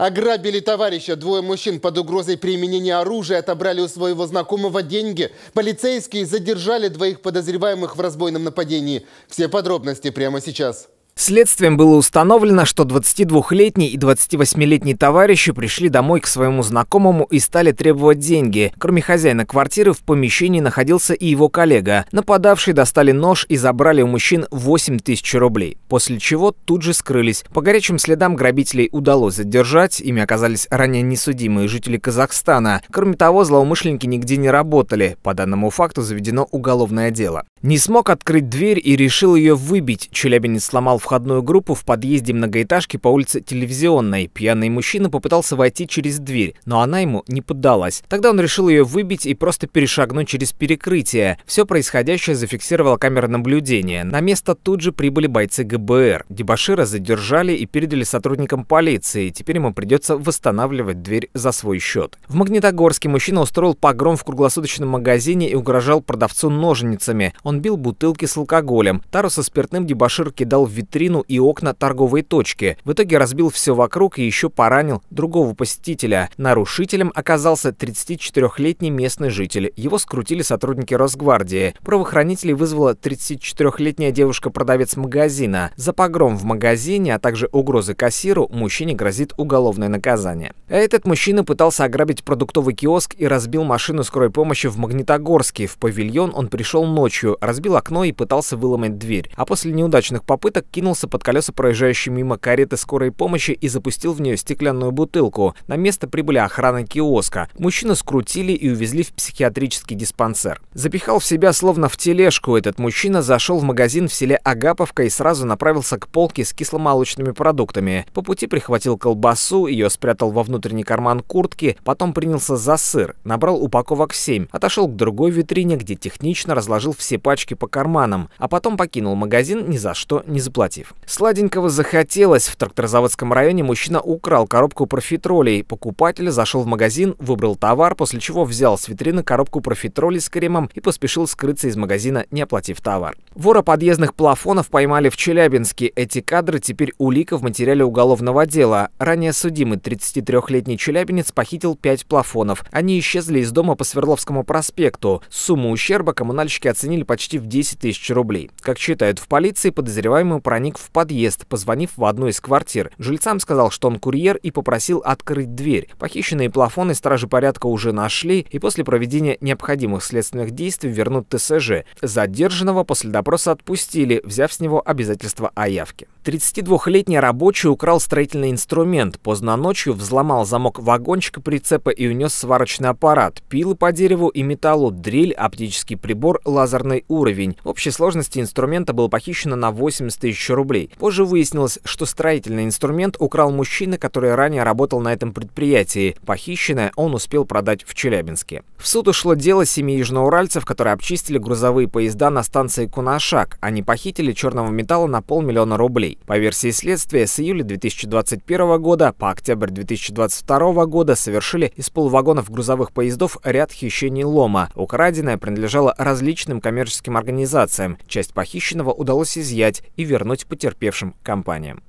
Ограбили товарища. Двое мужчин под угрозой применения оружия отобрали у своего знакомого деньги. Полицейские задержали двоих подозреваемых в разбойном нападении. Все подробности прямо сейчас. Следствием было установлено, что 22-летний и 28-летний товарищи пришли домой к своему знакомому и стали требовать деньги. Кроме хозяина квартиры, в помещении находился и его коллега. Нападавшие достали нож и забрали у мужчин 8 тысяч рублей, после чего тут же скрылись. По горячим следам грабителей удалось задержать, ими оказались ранее несудимые жители Казахстана. Кроме того, злоумышленники нигде не работали. По данному факту заведено уголовное дело. Не смог открыть дверь и решил ее выбить. Челябинец сломал в входную группу в подъезде многоэтажки по улице Телевизионной. Пьяный мужчина попытался войти через дверь, но она ему не поддалась. Тогда он решил ее выбить и просто перешагнуть через перекрытие. Все происходящее зафиксировала камера наблюдения. На место тут же прибыли бойцы ГБР. Дебашира задержали и передали сотрудникам полиции. Теперь ему придется восстанавливать дверь за свой счет. В Магнитогорске мужчина устроил погром в круглосуточном магазине и угрожал продавцу ножницами. Он бил бутылки с алкоголем. Тару со спиртным дебашир кидал в витрину витрину и окна торговой точки. В итоге разбил все вокруг и еще поранил другого посетителя. Нарушителем оказался 34-летний местный житель. Его скрутили сотрудники Росгвардии. Правоохранителей вызвала 34-летняя девушка-продавец магазина. За погром в магазине, а также угрозы кассиру, мужчине грозит уголовное наказание. этот мужчина пытался ограбить продуктовый киоск и разбил машину скорой помощи в Магнитогорске. В павильон он пришел ночью, разбил окно и пытался выломать дверь. А после неудачных попыток кинулся под колеса проезжающей мимо кареты скорой помощи и запустил в нее стеклянную бутылку. На место прибыли охрана киоска. Мужчину скрутили и увезли в психиатрический диспансер. Запихал в себя словно в тележку. Этот мужчина зашел в магазин в селе Агаповка и сразу направился к полке с кисломолочными продуктами. По пути прихватил колбасу, ее спрятал во внутренний карман куртки, потом принялся за сыр, набрал упаковок 7, отошел к другой витрине, где технично разложил все пачки по карманам, а потом покинул магазин ни за что не заплатил презерватив. Сладенького захотелось. В тракторзаводском районе мужчина украл коробку профитролей. Покупатель зашел в магазин, выбрал товар, после чего взял с витрины коробку профитролей с кремом и поспешил скрыться из магазина, не оплатив товар. Вора подъездных плафонов поймали в Челябинске. Эти кадры теперь улика в материале уголовного дела. Ранее судимый 33-летний челябинец похитил 5 плафонов. Они исчезли из дома по Свердловскому проспекту. Сумму ущерба коммунальщики оценили почти в 10 тысяч рублей. Как считают в полиции, подозреваемый проник в подъезд, позвонив в одну из квартир. Жильцам сказал, что он курьер и попросил открыть дверь. Похищенные плафоны стражи порядка уже нашли и после проведения необходимых следственных действий вернут ТСЖ. Задержанного после Допроса отпустили, взяв с него обязательство о явке. 32-летний рабочий украл строительный инструмент, поздно ночью взломал замок вагончика прицепа и унес сварочный аппарат, пилы по дереву и металлу, дрель, оптический прибор, лазерный уровень. В общей сложности инструмента было похищено на 80 тысяч рублей. Позже выяснилось, что строительный инструмент украл мужчина, который ранее работал на этом предприятии. Похищенное он успел продать в Челябинске. В суд ушло дело семьи южноуральцев, которые обчистили грузовые поезда на станции Кунашак. Они похитили черного металла на полмиллиона рублей рублей. По версии следствия, с июля 2021 года по октябрь 2022 года совершили из полувагонов грузовых поездов ряд хищений лома. Украденное принадлежало различным коммерческим организациям. Часть похищенного удалось изъять и вернуть потерпевшим компаниям.